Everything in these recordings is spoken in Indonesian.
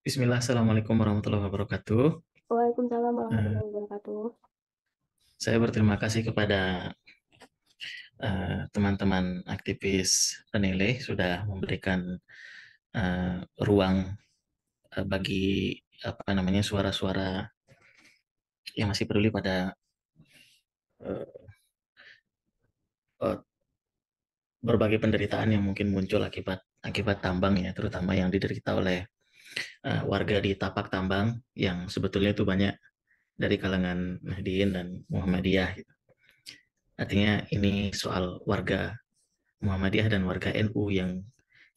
Bismillah, Assalamualaikum warahmatullahi wabarakatuh. Waalaikumsalam eh, warahmatullahi wabarakatuh. Saya berterima kasih kepada eh, teman-teman uh, aktivis penilai sudah memberikan uh, ruang uh, bagi apa namanya suara-suara yang masih peduli pada uh, uh, berbagai penderitaan yang mungkin muncul akibat akibat tambang ya, terutama yang diderita oleh uh, warga di tapak tambang yang sebetulnya itu banyak dari kalangan Nahdien dan Muhammadiyah. Gitu. Artinya ini soal warga Muhammadiyah dan warga NU yang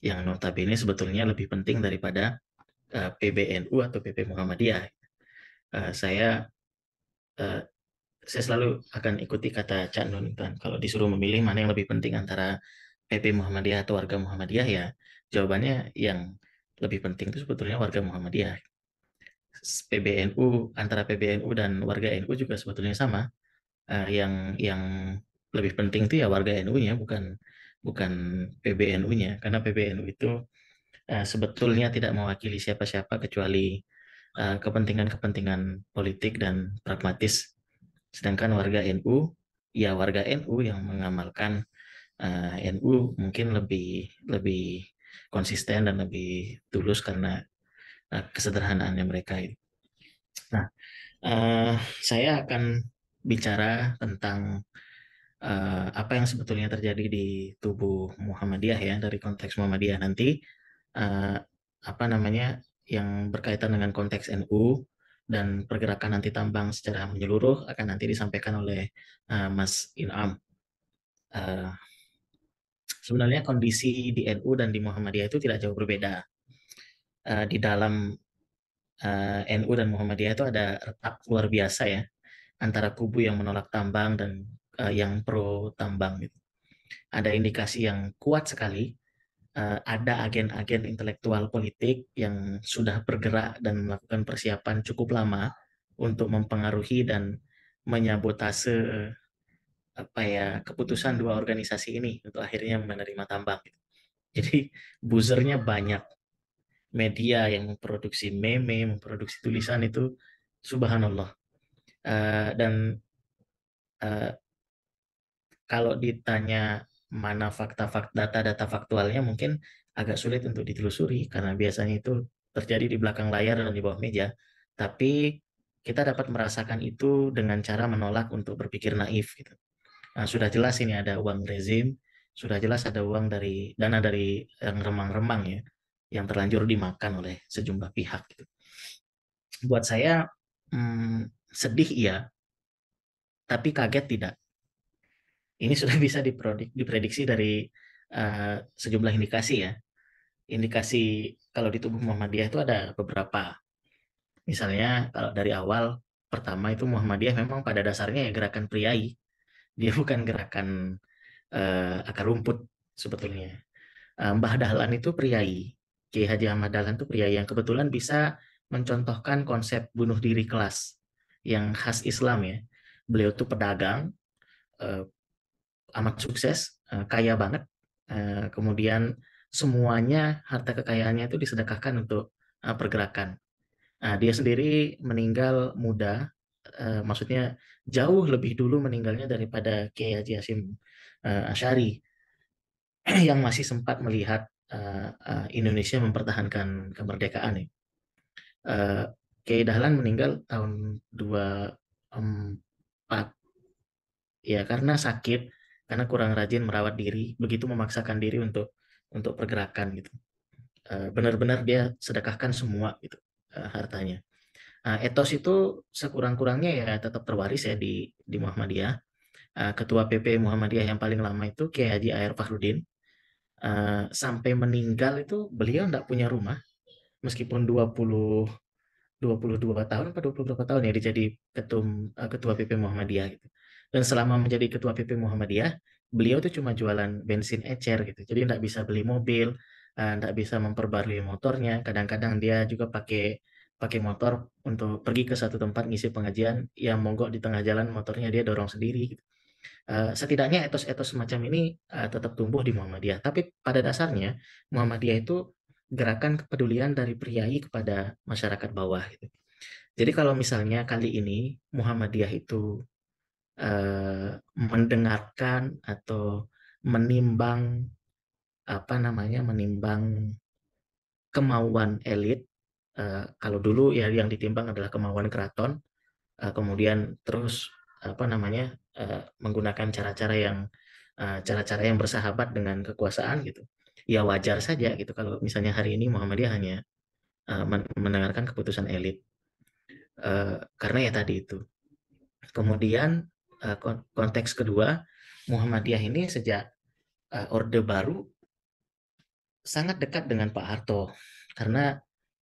yang notabene sebetulnya lebih penting daripada uh, eh, PBNU atau PP Muhammadiyah. Uh, saya uh, saya selalu akan ikuti kata Cak Nun kan kalau disuruh memilih mana yang lebih penting antara PP Muhammadiyah atau warga Muhammadiyah ya jawabannya yang lebih penting itu sebetulnya warga Muhammadiyah. PBNU antara PBNU dan warga NU juga sebetulnya sama. Uh, yang yang lebih penting itu ya warga NU-nya bukan bukan PBNU-nya karena PBNU itu uh, sebetulnya tidak mewakili siapa-siapa kecuali eh, kepentingan-kepentingan politik dan pragmatis. Sedangkan warga NU ya warga NU yang mengamalkan uh, NU mungkin lebih lebih konsisten dan lebih tulus karena eh, kesederhanaannya mereka itu. Nah, uh, saya akan bicara tentang uh, apa yang sebetulnya terjadi di tubuh Muhammadiyah ya dari konteks Muhammadiyah nanti uh, apa namanya yang berkaitan dengan konteks NU dan pergerakan nanti tambang secara menyeluruh akan nanti disampaikan oleh uh, Mas Inam. Uh, sebenarnya kondisi di NU dan di Muhammadiyah itu tidak jauh berbeda. Eh, di dalam eh, NU dan Muhammadiyah itu ada retak luar biasa ya antara kubu yang menolak tambang dan eh, yang pro tambang gitu. Ada indikasi yang kuat sekali ada agen-agen intelektual politik yang sudah bergerak dan melakukan persiapan cukup lama untuk mempengaruhi dan menyabotase apa ya keputusan dua organisasi ini untuk akhirnya menerima tambang. Gitu. Jadi buzernya banyak. Media yang memproduksi meme, memproduksi tulisan itu subhanallah. Uh, dan uh, kalau ditanya mana fakta-fakta data-data faktualnya mungkin agak sulit untuk ditelusuri karena biasanya itu terjadi di belakang layar dan di bawah meja. Tapi kita dapat merasakan itu dengan cara menolak untuk berpikir naif gitu. Nah, sudah jelas ini ada uang rezim, sudah jelas ada uang dari dana dari yang remang-remang ya, yang terlanjur dimakan oleh sejumlah pihak. Gitu. Buat saya hmm, sedih ya tapi kaget tidak. Ini sudah bisa diprediksi dari uh, sejumlah indikasi ya. Indikasi kalau di tubuh Muhammadiyah itu ada beberapa. Misalnya kalau dari awal pertama itu Muhammadiyah memang pada dasarnya ya gerakan priai dia bukan gerakan uh, akar rumput sebetulnya. Uh, Mbah Dahlan itu priai. Kiai Haji Ahmad Dahlan itu priai yang kebetulan bisa mencontohkan konsep bunuh diri kelas yang khas Islam ya. Beliau itu pedagang, uh, amat sukses, uh, kaya banget. Uh, kemudian semuanya harta kekayaannya itu disedekahkan untuk uh, pergerakan. Nah, dia sendiri meninggal muda uh, maksudnya jauh lebih dulu meninggalnya daripada Kiai Haji Hasim uh, eh, Asyari yang masih sempat melihat uh, uh, Indonesia mempertahankan kemerdekaan. Uh, Kiai Dahlan meninggal tahun 24 ya karena sakit, karena kurang rajin merawat diri, begitu memaksakan diri untuk untuk pergerakan gitu. benar-benar dia sedekahkan semua gitu hartanya Uh, etos itu sekurang-kurangnya ya tetap terwaris ya di di Muhammadiyah. Uh, Ketua PP Muhammadiyah yang paling lama itu Kiai Haji Air Fahrudin. Uh, sampai meninggal itu beliau tidak punya rumah meskipun 20 22 tahun atau 20 berapa tahun ya jadi ketum uh, ketua PP Muhammadiyah gitu. Dan selama menjadi ketua PP Muhammadiyah, beliau tuh cuma jualan bensin ecer gitu. Jadi tidak bisa beli mobil, tidak uh, bisa memperbarui motornya. Kadang-kadang dia juga pakai pakai motor untuk pergi ke satu tempat ngisi pengajian yang monggo di tengah jalan motornya dia dorong sendiri gitu. Uh, setidaknya etos-etos semacam ini uh, tetap tumbuh di Muhammadiyah tapi pada dasarnya Muhammadiyah itu gerakan kepedulian dari priai kepada masyarakat bawah gitu. Jadi kalau misalnya kali ini Muhammadiyah itu uh, mendengarkan atau menimbang apa namanya menimbang kemauan elit Eh, kalau dulu ya yang ditimbang adalah kemauan keraton, uh, kemudian terus apa namanya uh, menggunakan cara-cara yang cara-cara uh, yang bersahabat dengan kekuasaan gitu. Ya wajar saja gitu kalau misalnya hari ini Muhammadiyah hanya uh, mendengarkan keputusan elit. Uh, karena ya tadi itu. Kemudian uh, konteks kedua, Muhammadiyah ini sejak uh, Orde Baru sangat dekat dengan Pak Harto karena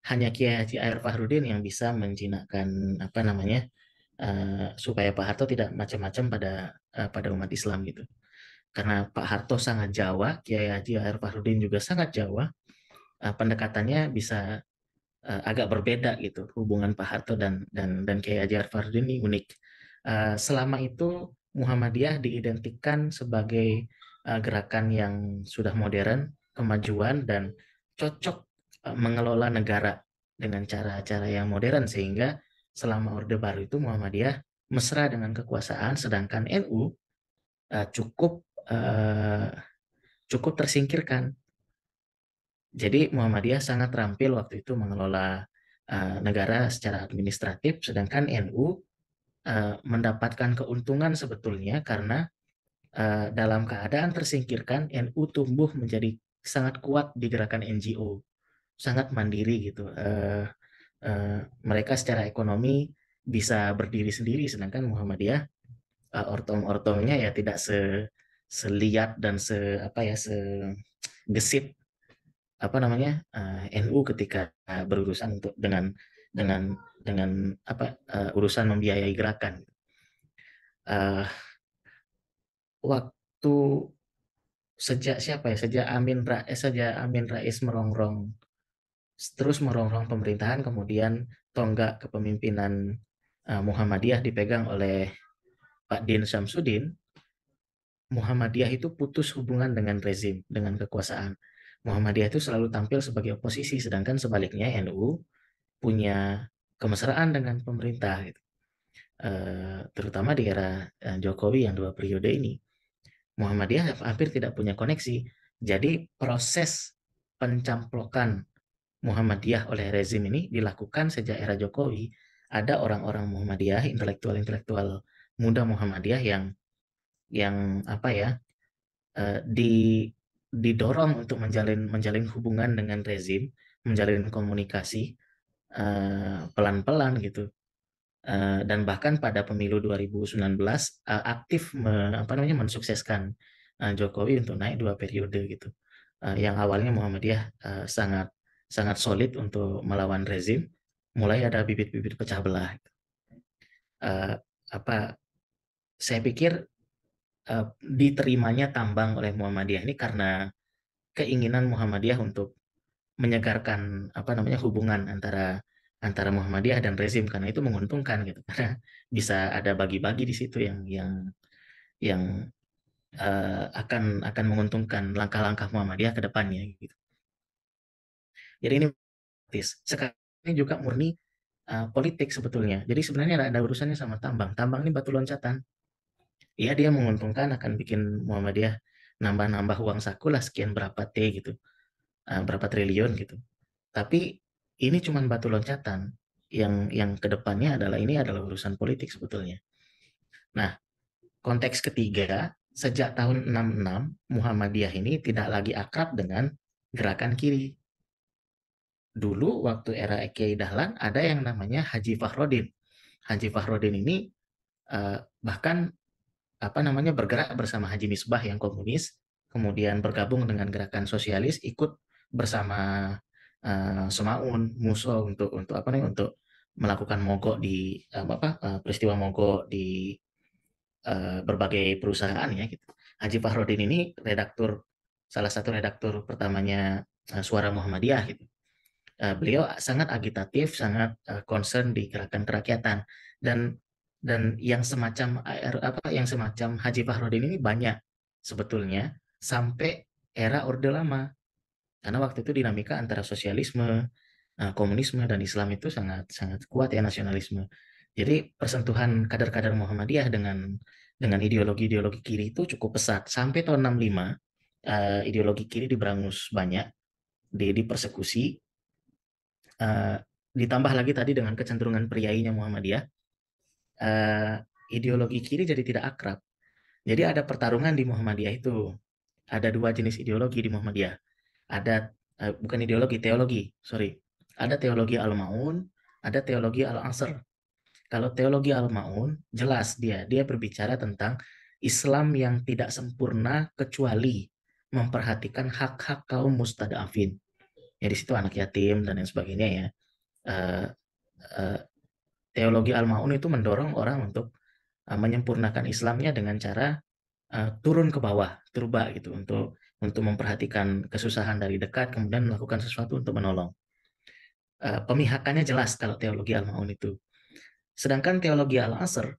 hanya Kiai Haji Air Fahrudin yang bisa menjinakkan apa namanya uh, supaya Pak Harto tidak macam-macam pada uh, pada umat Islam gitu. Karena Pak Harto sangat Jawa, Kiai Haji Air Fahrudin juga sangat Jawa, uh, pendekatannya bisa uh, agak berbeda gitu hubungan Pak Harto dan dan dan Kiai Haji Air Fahrudin ini unik. Uh, selama itu Muhammadiyah diidentikan sebagai uh, gerakan yang sudah modern, kemajuan dan cocok Eh, hmm. mengelola negara dengan cara-cara yang modern sehingga selama Orde Baru itu Muhammadiyah mesra dengan kekuasaan sedangkan NU uh, eh, cukup uh, cukup tersingkirkan. Jadi Muhammadiyah sangat terampil waktu itu mengelola uh, negara secara administratif sedangkan NU uh, mendapatkan keuntungan sebetulnya karena uh, dalam keadaan tersingkirkan NU tumbuh menjadi sangat kuat di gerakan NGO sangat mandiri gitu. Uh, uh, mereka secara ekonomi bisa berdiri sendiri, sedangkan Muhammadiyah uh, ortom-ortomnya ya tidak se seliat dan se apa ya se gesit apa namanya uh, NU ketika berurusan untuk dengan dengan dengan apa uh, urusan membiayai gerakan uh, waktu sejak siapa ya sejak Amin Rais sejak Amin Rais merongrong terus merongrong pemerintahan kemudian tonggak kepemimpinan eh, Muhammadiyah dipegang oleh Pak Din Syamsuddin Muhammadiyah itu putus hubungan dengan rezim dengan kekuasaan Muhammadiyah itu selalu tampil sebagai oposisi sedangkan sebaliknya NU punya kemesraan dengan pemerintah gitu. eh, terutama di era eh, Jokowi yang dua periode ini Muhammadiyah hampir tidak punya koneksi jadi proses pencamplokan Muhammadiyah oleh rezim ini dilakukan sejak era Jokowi. Ada orang-orang Muhammadiyah, intelektual-intelektual muda Muhammadiyah yang yang apa ya eh, di didorong untuk menjalin menjalin hubungan dengan rezim, menjalin komunikasi eh, pelan-pelan uh, gitu. Uh, dan bahkan pada pemilu 2019 uh, aktif me, apa namanya mensukseskan uh, Jokowi untuk naik dua periode gitu. Uh, yang awalnya Muhammadiyah uh, sangat sangat solid untuk melawan rezim, mulai ada bibit-bibit pecah belah. Uh, apa saya pikir uh, diterimanya tambang oleh Muhammadiyah ini karena keinginan Muhammadiyah untuk menyegarkan apa namanya hubungan antara antara Muhammadiyah dan rezim karena itu menguntungkan gitu karena bisa ada bagi-bagi di situ yang yang yang uh, akan akan menguntungkan langkah-langkah Muhammadiyah ke depannya gitu. Jadi ini politis. Sekarang ini juga hmm. murni uh, politik sebetulnya. Jadi sebenarnya ada, urusannya sama tambang. Tambang ini batu loncatan. Iya dia menguntungkan akan bikin Muhammadiyah nambah-nambah uang saku lah sekian berapa T gitu. Uh, berapa triliun gitu. Tapi ini cuma batu loncatan yang yang kedepannya adalah ini adalah urusan politik sebetulnya. Nah, konteks ketiga, sejak tahun 66 Muhammadiyah ini tidak lagi akrab dengan gerakan kiri dulu waktu era Kiai Dahlan ada yang namanya Haji Fahrodin. Haji Fahrodin ini eh, bahkan apa namanya bergerak bersama Haji Misbah yang komunis, kemudian bergabung dengan gerakan sosialis, ikut bersama uh, Semaun, Muso untuk untuk apa nih untuk melakukan mogok di eh, apa, uh, peristiwa mogok di uh, berbagai perusahaan ya gitu. Haji Fahrodin ini redaktur salah satu redaktur pertamanya Suara Muhammadiyah gitu Eh, beliau sangat agitatif, sangat eh, concern di gerakan kerakyatan dan dan yang semacam er, apa yang semacam Haji Fahrodin ini banyak sebetulnya sampai era Orde Lama. Karena waktu itu dinamika antara sosialisme, eh, komunisme dan Islam itu sangat sangat kuat ya nasionalisme. Jadi persentuhan kader-kader Muhammadiyah dengan dengan ideologi-ideologi kiri itu cukup pesat sampai tahun 65 ideologi kiri diberangus banyak di dipersekusi uh, ditambah lagi tadi dengan kecenderungan priainya Muhammadiyah, uh, ideologi kiri jadi tidak akrab. Jadi ada pertarungan di Muhammadiyah itu. Ada dua jenis ideologi di Muhammadiyah. Ada uh, bukan ideologi, teologi, sorry. Ada teologi al-maun, ada teologi al-asr. Kalau teologi al-maun, jelas dia dia berbicara tentang Islam yang tidak sempurna kecuali memperhatikan hak-hak kaum mustada'afin ya di situ anak yatim dan lain sebagainya ya uh, uh, teologi al-maun itu mendorong orang untuk uh, menyempurnakan Islamnya dengan cara uh, turun ke bawah turba gitu untuk untuk memperhatikan kesusahan dari dekat kemudian melakukan sesuatu untuk menolong uh, pemihakannya jelas kalau teologi al-maun itu sedangkan teologi al-asr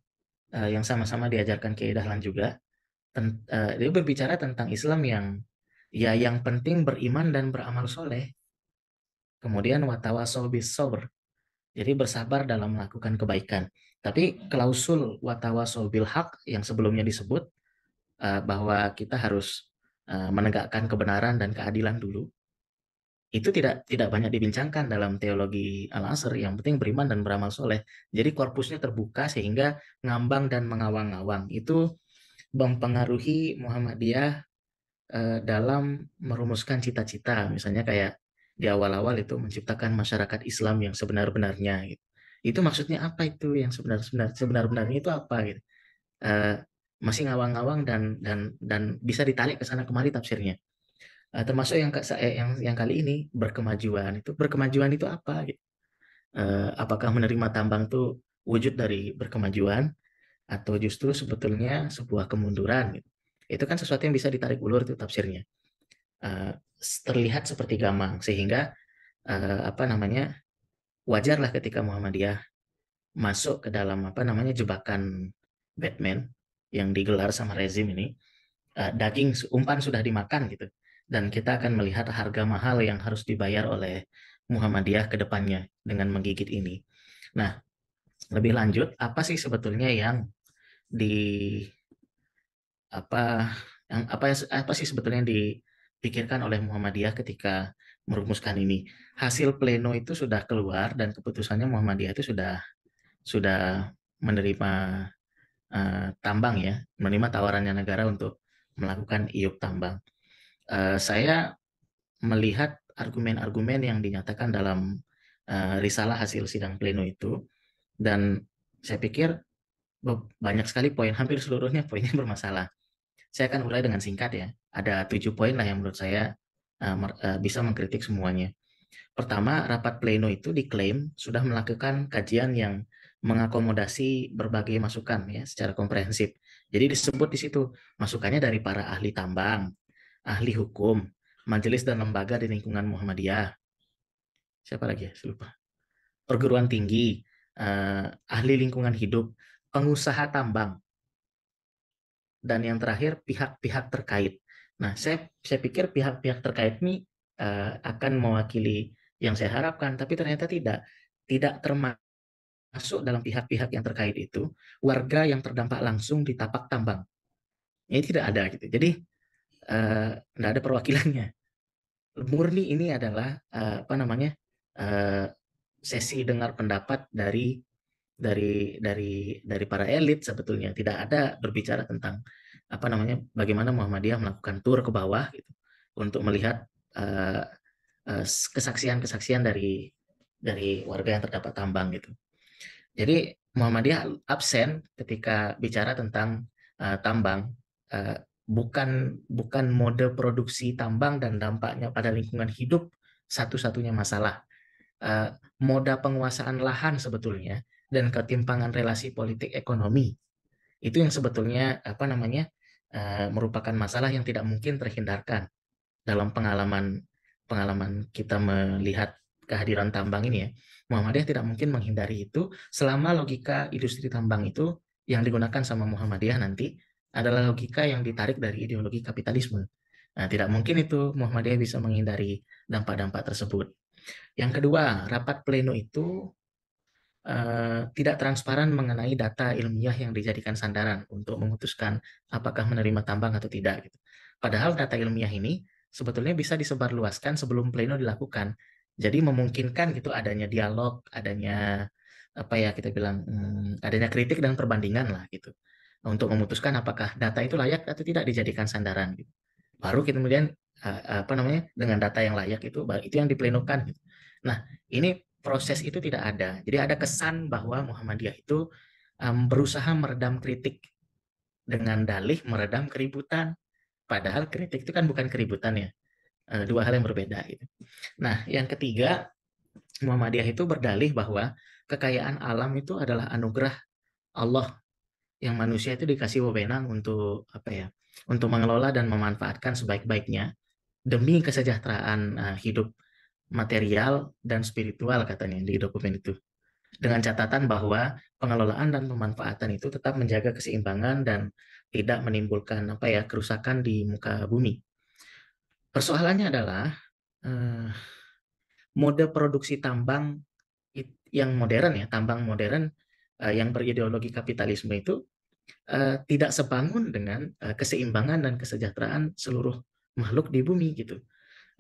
uh, yang sama-sama diajarkan Kiai Dahlan juga dia berbicara tentang Islam yang ya yang penting beriman dan beramal soleh Kemudian hmm. watawasau bisobr. Jadi bersabar dalam melakukan kebaikan. Tapi klausul watawasau bilhak yang sebelumnya disebut eh, bahwa kita harus eh, menegakkan kebenaran dan keadilan dulu itu tidak tidak banyak dibincangkan dalam teologi al-asr yang penting beriman dan beramal soleh jadi korpusnya terbuka sehingga ngambang dan mengawang-awang itu mempengaruhi Muhammadiyah eh, dalam merumuskan cita-cita misalnya kayak di awal-awal itu menciptakan masyarakat Islam yang sebenar-benarnya gitu. Itu maksudnya apa itu yang sebenar-benar sebenar-benarnya itu apa gitu. Uh, masih ngawang-ngawang dan dan dan bisa ditarik ke sana kemari tafsirnya. Uh, termasuk yang eh, yang yang kali ini berkemajuan itu berkemajuan itu apa gitu. Uh, apakah menerima tambang itu wujud dari berkemajuan atau justru sebetulnya sebuah kemunduran gitu. Itu kan sesuatu yang bisa ditarik ulur itu tafsirnya uh, terlihat seperti gamang sehingga uh, apa namanya wajarlah ketika Muhammadiyah masuk ke dalam apa namanya jebakan Batman yang digelar sama rezim ini uh, daging umpan sudah dimakan gitu dan kita akan melihat harga mahal yang harus dibayar oleh Muhammadiyah ke depannya dengan menggigit ini. Nah, lebih lanjut apa sih sebetulnya yang di apa yang apa apa sih sebetulnya yang di Pikirkan oleh Muhammadiyah ketika merumuskan ini. Hasil pleno itu sudah keluar dan keputusannya Muhammadiyah itu sudah sudah menerima uh, tambang ya, menerima tawarannya negara untuk melakukan iup tambang. Uh, saya melihat argumen-argumen yang dinyatakan dalam uh, risalah hasil sidang pleno itu dan saya pikir banyak sekali poin, hampir seluruhnya poinnya bermasalah. Saya akan mulai dengan singkat ya ada tujuh poin lah yang menurut saya eh, eh, bisa mengkritik semuanya. Pertama, rapat pleno itu diklaim sudah melakukan kajian yang mengakomodasi berbagai masukan ya secara komprehensif. Jadi disebut di situ masukannya dari para ahli tambang, ahli hukum, majelis dan lembaga di lingkungan Muhammadiyah. Siapa lagi ya? Saya lupa. Perguruan tinggi, eh, ahli lingkungan hidup, pengusaha tambang. Dan yang terakhir pihak-pihak terkait Nah, saya saya pikir pihak-pihak terkait ini uh, akan mewakili yang saya harapkan, tapi ternyata tidak. Tidak termasuk dalam pihak-pihak yang terkait itu warga yang terdampak langsung di tapak tambang. Ini tidak ada gitu. Jadi uh, eh, tidak ada perwakilannya. Murni ini adalah uh, apa namanya uh, sesi dengar pendapat dari dari dari dari para elit sebetulnya tidak ada berbicara tentang apa namanya bagaimana Muhammadiyah melakukan tur ke bawah gitu untuk melihat uh, uh, kesaksian-kesaksian dari dari warga yang terdapat tambang gitu. Jadi Muhammadiyah absen ketika bicara tentang uh, tambang uh, bukan bukan mode produksi tambang dan dampaknya pada lingkungan hidup satu-satunya masalah. Uh, moda penguasaan lahan sebetulnya dan ketimpangan relasi politik ekonomi itu yang sebetulnya apa namanya Eh, merupakan masalah yang tidak mungkin terhindarkan dalam pengalaman pengalaman kita melihat kehadiran tambang ini ya. Muhammadiyah tidak mungkin menghindari itu selama logika industri tambang itu yang digunakan sama Muhammadiyah nanti adalah logika yang ditarik dari ideologi kapitalisme. Nah, tidak mungkin itu Muhammadiyah bisa menghindari dampak-dampak tersebut. Yang kedua, rapat pleno itu Eh, tidak transparan mengenai data ilmiah yang dijadikan sandaran untuk memutuskan apakah menerima tambang atau tidak. Gitu. Padahal data ilmiah ini sebetulnya bisa disebarluaskan sebelum pleno dilakukan. Jadi memungkinkan gitu adanya dialog, adanya apa ya kita bilang, hmm, adanya kritik dan perbandingan lah gitu untuk memutuskan apakah data itu layak atau tidak dijadikan sandaran. Gitu. Baru kita kemudian eh, apa namanya dengan data yang layak itu itu yang diplenokan. Gitu. Nah ini proses itu tidak ada. Jadi ada kesan bahwa Muhammadiyah itu um, berusaha meredam kritik dengan dalih meredam keributan. Padahal kritik itu kan bukan keributan ya. Uh, dua hal yang berbeda gitu. Nah, yang ketiga Muhammadiyah itu berdalih bahwa kekayaan alam itu adalah anugerah Allah yang manusia itu dikasih wewenang untuk apa ya? Untuk mengelola dan memanfaatkan sebaik-baiknya demi kesejahteraan uh, hidup material, dan spiritual katanya di dokumen itu. Dengan catatan bahwa pengelolaan dan pemanfaatan itu tetap menjaga keseimbangan dan tidak menimbulkan apa ya kerusakan di muka bumi. Persoalannya adalah eh, mode produksi tambang yang modern ya, tambang modern eh, yang berideologi kapitalisme itu eh, tidak sebangun dengan eh, keseimbangan dan kesejahteraan seluruh makhluk di bumi gitu.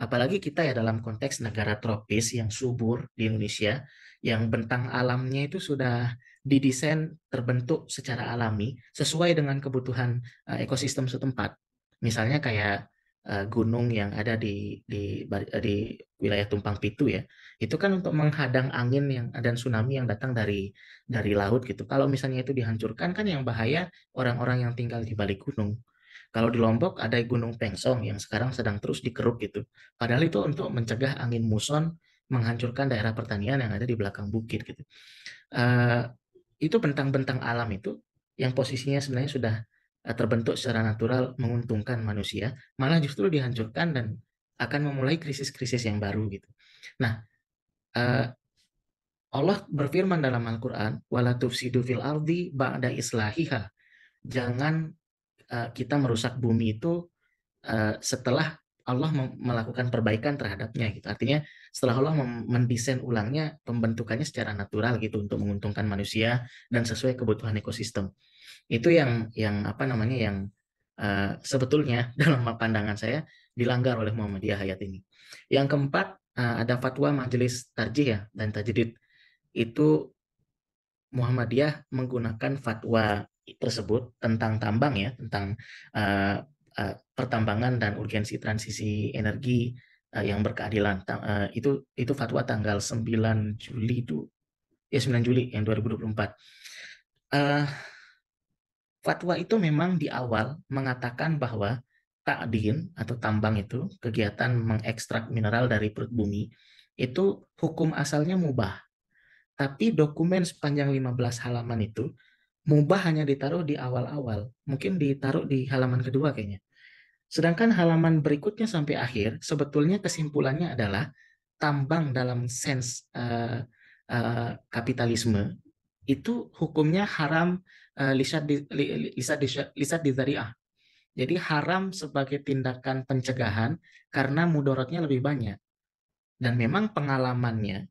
Apalagi kita ya dalam konteks negara tropis yang subur di Indonesia, yang bentang alamnya itu sudah didesain terbentuk secara alami sesuai dengan kebutuhan eh, ekosistem setempat. Misalnya kayak eh, gunung yang ada di, di di wilayah Tumpang Pitu ya, itu kan untuk menghadang angin yang dan tsunami yang datang dari dari laut gitu. Kalau misalnya itu dihancurkan kan yang bahaya orang-orang yang tinggal di balik gunung kalau di Lombok ada Gunung Pengsong yang sekarang sedang terus dikeruk gitu. Padahal itu untuk mencegah angin muson menghancurkan daerah pertanian yang ada di belakang bukit gitu. Uh, itu bentang-bentang alam itu yang posisinya sebenarnya sudah eh, terbentuk secara natural menguntungkan manusia, malah justru dihancurkan dan akan memulai krisis-krisis yang baru gitu. Nah, uh, Allah berfirman dalam Al-Qur'an, "Wala tufsidu fil ardi ba'da islahiha." Jangan Eh, kita merusak bumi itu eh, setelah Allah melakukan perbaikan terhadapnya gitu. Artinya setelah Allah mendesain ulangnya pembentukannya secara natural gitu untuk menguntungkan manusia dan sesuai kebutuhan ekosistem. Itu yang yang apa namanya yang uh, sebetulnya dalam pandangan saya dilanggar oleh Muhammadiyah Hayat ini. Yang keempat uh, ada fatwa Majelis Tarjih ya dan Tajdid itu Muhammadiyah menggunakan fatwa tersebut tentang tambang ya tentang uh, uh, pertambangan dan urgensi transisi energi uh, yang berkeadilan uh, itu itu fatwa tanggal 9 Juli itu ya 9 Juli yang 2024 uh, fatwa itu memang di awal mengatakan bahwa takdin atau tambang itu kegiatan mengekstrak mineral dari perut bumi itu hukum asalnya mubah tapi dokumen sepanjang 15 halaman itu mubah hanya ditaruh di awal-awal, mungkin ditaruh di halaman kedua kayaknya. Sedangkan halaman berikutnya sampai akhir, sebetulnya kesimpulannya adalah tambang dalam sens uh, eh, uh, eh, kapitalisme itu hukumnya haram uh, lisat di, lisat di, lisat di Jadi haram sebagai tindakan pencegahan karena mudorotnya lebih banyak. Dan memang pengalamannya,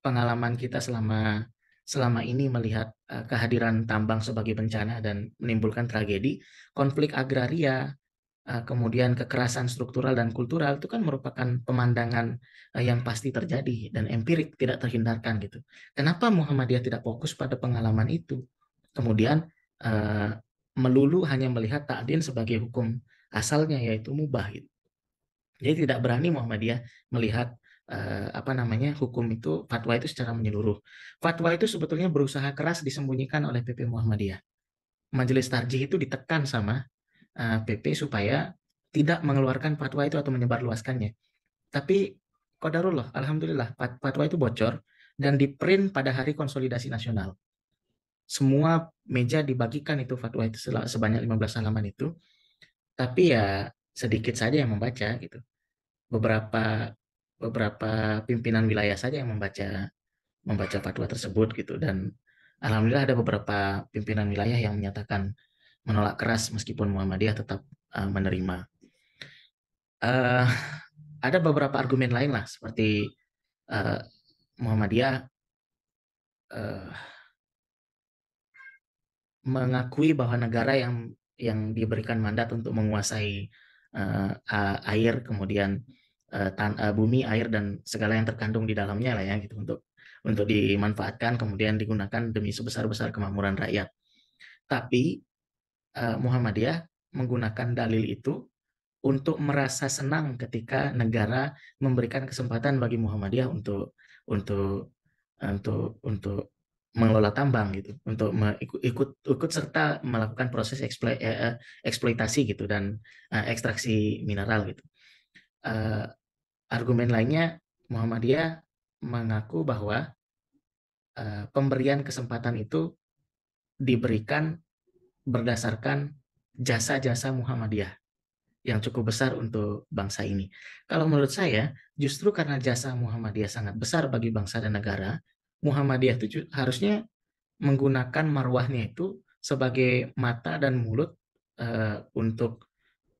pengalaman kita selama selama hmm. ini melihat eh, kehadiran tambang sebagai bencana dan menimbulkan tragedi, konflik agraria, eh, kemudian kekerasan struktural dan kultural itu kan merupakan pemandangan eh, yang pasti terjadi dan empirik tidak terhindarkan gitu. Kenapa Muhammadiyah tidak fokus pada pengalaman itu? Kemudian melulu hanya melihat takdin sebagai hukum asalnya yaitu mubah gitu. Jadi tidak berani Muhammadiyah melihat eh, apa namanya hukum itu fatwa itu secara menyeluruh. Fatwa itu sebetulnya berusaha keras disembunyikan oleh PP Muhammadiyah. Majelis Tarjih itu ditekan sama eh, PP supaya tidak mengeluarkan fatwa itu atau menyebarluaskannya. Tapi kodarullah, alhamdulillah fatwa itu bocor dan diprint pada hari konsolidasi nasional. Semua meja dibagikan itu fatwa itu sebanyak 15 halaman itu. Tapi ya sedikit saja yang membaca gitu. Beberapa beberapa pimpinan wilayah saja yang membaca membaca fatwa tersebut gitu dan alhamdulillah ada beberapa pimpinan wilayah yang menyatakan menolak keras meskipun Muhammadiyah tetap uh, menerima. Uh, ada beberapa argumen lain lah seperti uh, Muhammadiyah uh, mengakui bahwa negara yang yang diberikan mandat untuk menguasai uh, air kemudian Eh, tan eh, bumi, air dan segala yang terkandung di dalamnya lah ya gitu untuk untuk dimanfaatkan kemudian digunakan demi sebesar-besar kemakmuran rakyat. Tapi eh, Muhammadiyah menggunakan dalil itu untuk merasa senang ketika negara memberikan kesempatan bagi Muhammadiyah untuk untuk untuk untuk mengelola tambang gitu untuk ikut ikut serta melakukan proses eksplo, eh, eksploitasi gitu dan eh, ekstraksi mineral gitu eh, Argumen lainnya, Muhammadiyah mengaku bahwa eh, pemberian kesempatan itu diberikan berdasarkan jasa-jasa Muhammadiyah yang cukup besar untuk bangsa ini. Kalau menurut saya, justru karena jasa Muhammadiyah sangat besar bagi bangsa dan negara, Muhammadiyah itu harusnya menggunakan marwahnya itu sebagai mata dan mulut uh, untuk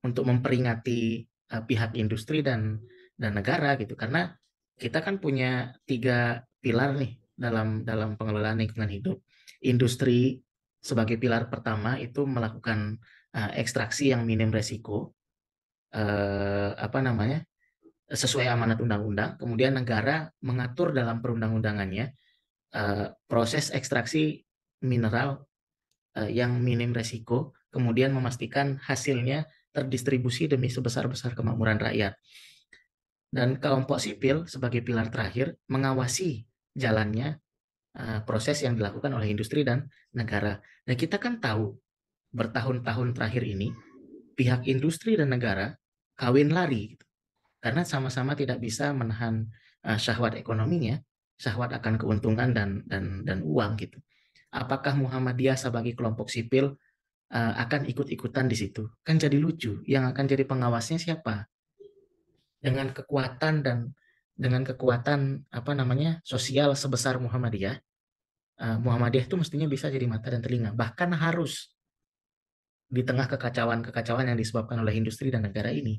untuk memperingati uh, pihak industri dan dan negara gitu karena kita kan punya tiga pilar nih dalam dalam pengelolaan lingkungan hidup industri sebagai pilar pertama itu melakukan uh, ekstraksi yang minim resiko uh, apa namanya sesuai amanat undang-undang kemudian negara mengatur dalam perundang-undangannya uh, proses ekstraksi mineral uh, yang minim resiko kemudian memastikan hasilnya terdistribusi demi sebesar-besar kemakmuran rakyat dan kelompok sipil sebagai pilar terakhir mengawasi jalannya uh, proses yang dilakukan oleh industri dan negara. Nah kita kan tahu bertahun-tahun terakhir ini pihak industri dan negara kawin lari gitu. karena sama-sama tidak bisa menahan uh, syahwat ekonominya, syahwat akan keuntungan dan dan dan uang gitu. Apakah Muhammadiyah sebagai kelompok sipil uh, akan ikut-ikutan di situ? Kan jadi lucu. Yang akan jadi pengawasnya siapa? dengan kekuatan dan dengan kekuatan apa namanya sosial sebesar Muhammadiyah, eh, Muhammadiyah itu mestinya bisa jadi mata dan telinga, bahkan harus di tengah kekacauan-kekacauan yang disebabkan oleh industri dan negara ini.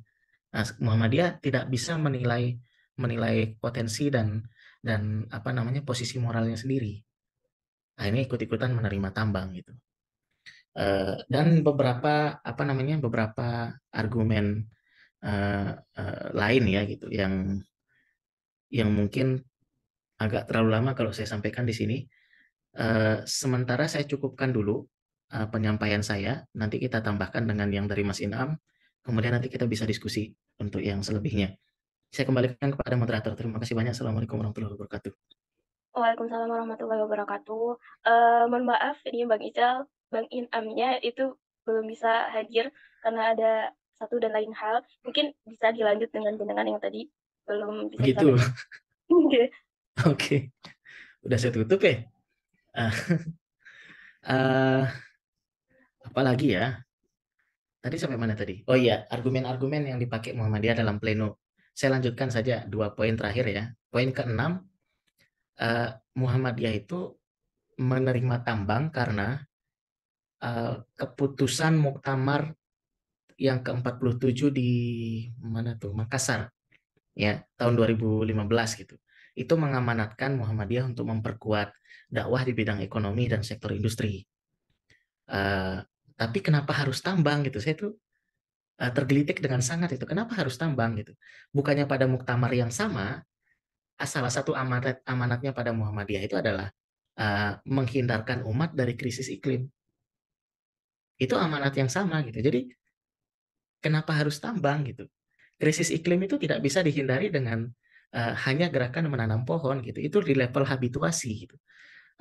Nah, Muhammadiyah tidak bisa menilai menilai potensi dan dan apa namanya posisi moralnya sendiri. Nah, ini ikut-ikutan menerima tambang gitu. Eh, dan beberapa apa namanya beberapa argumen uh, uh, lain ya gitu yang yang mungkin agak terlalu lama kalau saya sampaikan di sini. Uh, sementara saya cukupkan dulu uh, penyampaian saya. Nanti kita tambahkan dengan yang dari Mas Inam. Kemudian nanti kita bisa diskusi untuk yang selebihnya. Saya kembalikan kepada moderator. Terima kasih banyak. Assalamualaikum warahmatullahi wabarakatuh. Waalaikumsalam warahmatullahi wabarakatuh. Uh, mohon maaf, ini Bang Ical, Bang Inamnya itu belum bisa hadir karena ada satu dan lain hal mungkin bisa dilanjut dengan jenengan yang tadi belum bisa gitu oke okay. udah saya tutup ya uh, ah. uh, ah. apalagi ya tadi sampai mana tadi oh iya argumen-argumen yang dipakai Muhammadiyah dalam pleno saya lanjutkan saja dua poin terakhir ya poin keenam uh, Muhammadiyah itu menerima tambang karena uh, keputusan muktamar yang ke-47 di mana tuh Makassar ya tahun 2015 gitu. Itu mengamanatkan Muhammadiyah untuk memperkuat dakwah di bidang ekonomi dan sektor industri. Uh, tapi kenapa harus tambang gitu? Saya tuh uh, tergelitik dengan sangat itu. Kenapa harus tambang gitu? Bukannya pada muktamar yang sama, ah, salah satu amanat amanatnya pada Muhammadiyah itu adalah uh, menghindarkan umat dari krisis iklim. Itu amanat yang sama gitu. Jadi kenapa harus tambang gitu. Krisis iya. iklim itu tidak bisa dihindari dengan uh, hanya gerakan menanam pohon gitu. Itu di level habituasi gitu.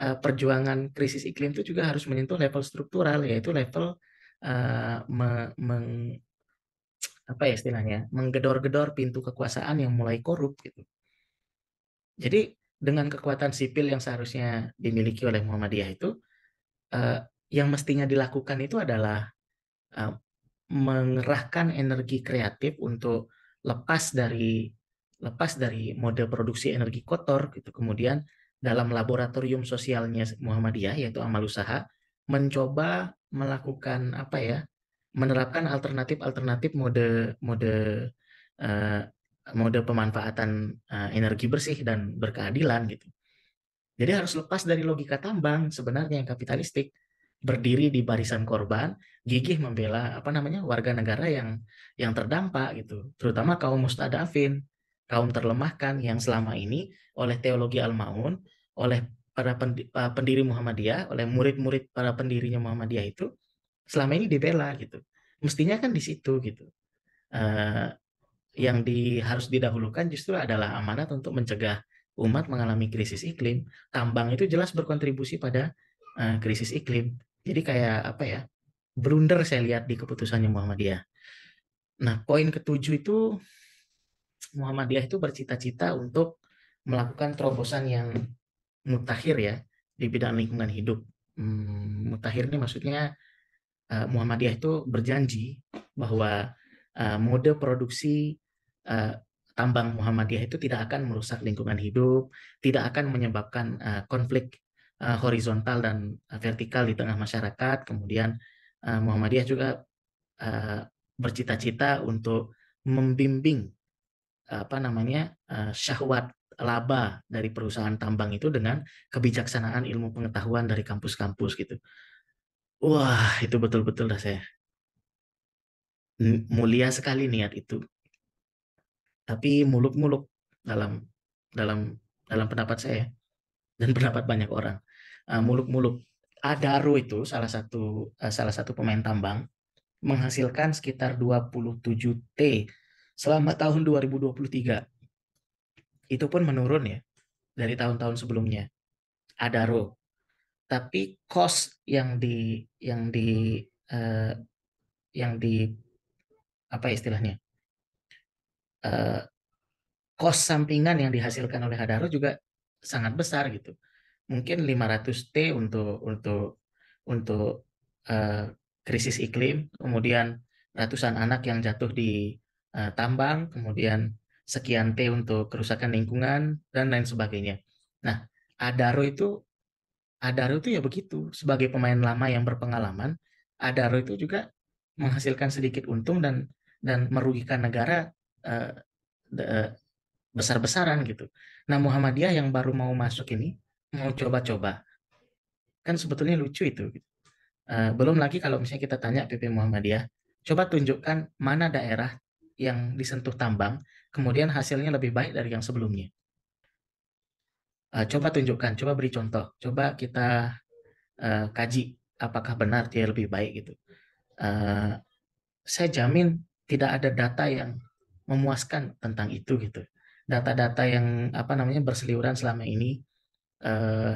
Uh, perjuangan krisis iklim itu juga harus menyentuh level struktural yaitu level uh, me meng apa ya istilahnya menggedor-gedor pintu kekuasaan yang mulai korup gitu. Jadi dengan kekuatan sipil yang seharusnya dimiliki oleh Muhammadiyah itu yang mestinya dilakukan itu adalah mengerahkan energi kreatif untuk lepas dari lepas dari mode produksi energi kotor gitu. Kemudian dalam laboratorium sosialnya Muhammadiyah yaitu amal usaha mencoba melakukan apa ya? menerapkan alternatif-alternatif mode mode uh, mode pemanfaatan uh, energi bersih dan berkeadilan gitu. Jadi harus lepas dari logika tambang sebenarnya yang kapitalistik berdiri di barisan korban, gigih membela apa namanya warga negara yang yang terdampak gitu, terutama kaum mustadafin, kaum terlemahkan yang selama ini oleh teologi Al-Maun, oleh para pendiri Muhammadiyah, oleh murid-murid para pendirinya Muhammadiyah itu selama ini dibela gitu. Mestinya kan di situ gitu. Uh, yang di, harus didahulukan justru adalah amanat untuk mencegah umat mengalami krisis iklim. Tambang itu jelas berkontribusi pada uh, krisis iklim jadi kayak apa ya? Blunder saya lihat di keputusannya Muhammadiyah. Nah, poin ketujuh itu Muhammadiyah itu bercita-cita untuk melakukan terobosan yang mutakhir ya di bidang lingkungan hidup. Hmm, mutakhir ini maksudnya uh, Muhammadiyah itu berjanji bahwa uh, mode produksi uh, tambang Muhammadiyah itu tidak akan merusak lingkungan hidup, tidak akan menyebabkan uh, konflik uh, horizontal dan eh, vertikal di tengah masyarakat. Kemudian uh, Muhammadiyah juga uh, bercita-cita untuk membimbing apa namanya uh, syahwat laba dari perusahaan tambang itu dengan kebijaksanaan ilmu pengetahuan dari kampus-kampus gitu. Wah, itu betul-betul dah saya. Mulia sekali niat itu. Tapi muluk-muluk dalam dalam dalam pendapat saya dan pendapat banyak orang. Ah, muluk-muluk. Adaro itu salah satu eh, salah satu pemain tambang menghasilkan sekitar 27 T selama tahun 2023. Itu pun menurun ya dari tahun-tahun sebelumnya. Adaro. Tapi cost yang di yang di uh, yang di apa istilahnya? cost eh, sampingan yang dihasilkan oleh Adaro juga sangat besar gitu mungkin 500 T untuk untuk untuk uh, krisis iklim, kemudian ratusan anak yang jatuh di uh, tambang, kemudian sekian T untuk kerusakan lingkungan dan lain sebagainya. Nah, Adaro itu Adaro itu ya begitu, sebagai pemain lama yang berpengalaman, Adaro itu juga menghasilkan sedikit untung dan dan merugikan negara uh, besar-besaran gitu. Nah, Muhammadiyah yang baru mau masuk ini mau coba-coba kan sebetulnya lucu itu gitu. eh, belum lagi kalau misalnya kita tanya PP Muhammadiyah coba tunjukkan mana daerah yang disentuh tambang kemudian hasilnya lebih baik dari yang sebelumnya eh, coba tunjukkan coba beri contoh coba kita eh, kaji apakah benar dia lebih baik gitu saya jamin tidak ada data yang memuaskan tentang itu gitu data-data yang apa namanya berseliuran selama ini Eh,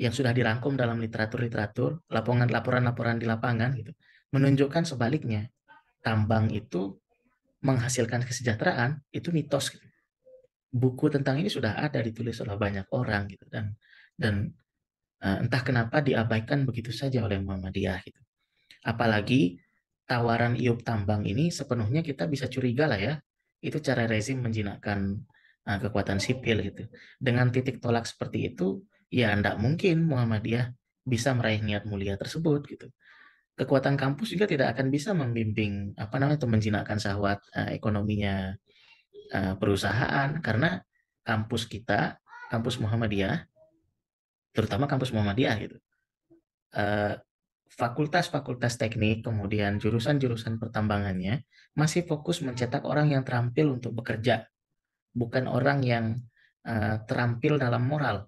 yang sudah dirangkum dalam literatur-literatur, laporan laporan-laporan di lapangan gitu, menunjukkan sebaliknya tambang itu menghasilkan kesejahteraan itu mitos. Gitu. Buku tentang ini sudah ada ditulis oleh banyak orang gitu dan dan eh, entah kenapa diabaikan begitu saja oleh Muhammadiyah gitu. Apalagi tawaran iup tambang ini sepenuhnya kita bisa curiga lah ya. Itu cara rezim menjinakkan uh, kekuatan sipil gitu. Dengan titik tolak seperti itu, ya tidak mungkin Muhammadiyah bisa meraih niat mulia tersebut gitu. Kekuatan kampus juga tidak akan bisa membimbing apa namanya atau menjinakkan syahwat uh, ekonominya uh, perusahaan karena kampus kita, kampus Muhammadiyah, terutama kampus Muhammadiyah gitu. Uh, fakultas-fakultas teknik, kemudian jurusan-jurusan pertambangannya masih fokus mencetak orang yang terampil untuk bekerja bukan orang yang uh, terampil dalam moral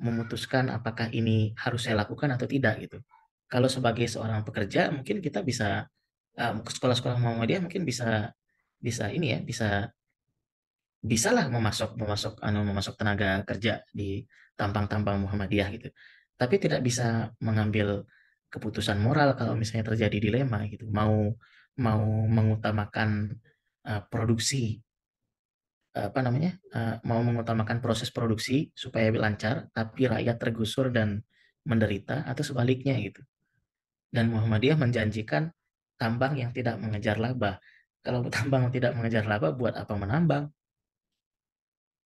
memutuskan apakah ini harus saya lakukan atau tidak gitu. Kalau sebagai seorang pekerja mungkin kita bisa eh, sekolah-sekolah Muhammadiyah mungkin bisa bisa ini ya bisa bisalah memasok memasok anu memasok tenaga kerja di tampang-tampang Muhammadiyah gitu. Tapi tidak bisa mengambil keputusan moral kalau misalnya terjadi dilema gitu. Mau mau mengutamakan uh, produksi apa namanya eh, mau mengutamakan proses produksi supaya lancar tapi rakyat tergusur dan menderita atau sebaliknya gitu dan Muhammadiyah menjanjikan tambang yang tidak mengejar laba kalau tambang tidak mengejar laba buat apa menambang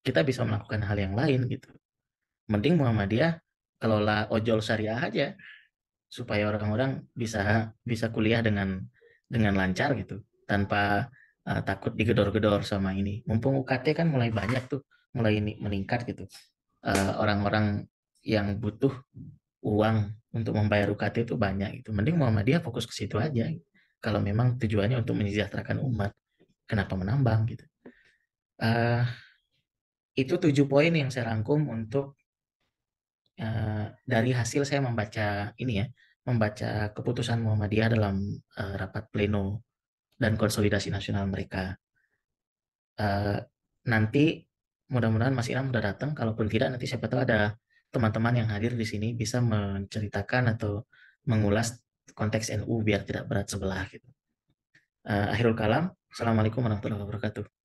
kita bisa melakukan hal yang lain gitu mending Muhammadiyah kelola ojol syariah aja supaya orang-orang bisa bisa kuliah dengan dengan lancar gitu tanpa uh, takut digedor-gedor sama ini. Mumpung UKT kan mulai banyak tuh, mulai ini meningkat gitu. Eh, orang-orang uh, yang butuh uang untuk membayar UKT itu banyak itu. Mending Muhammadiyah fokus ke situ aja. Kalau memang tujuannya untuk menyejahterakan umat, kenapa menambang gitu. Uh, itu tujuh poin yang saya rangkum untuk uh, dari hasil saya membaca ini ya, membaca keputusan Muhammadiyah dalam uh, rapat pleno dan konsolidasi nasional mereka. Uh, nanti mudah-mudahan Mas Ilham sudah datang, kalaupun tidak nanti siapa tahu ada teman-teman yang hadir di sini bisa menceritakan atau mengulas konteks NU biar tidak berat sebelah gitu. Uh, akhirul kalam, Assalamualaikum warahmatullahi wabarakatuh.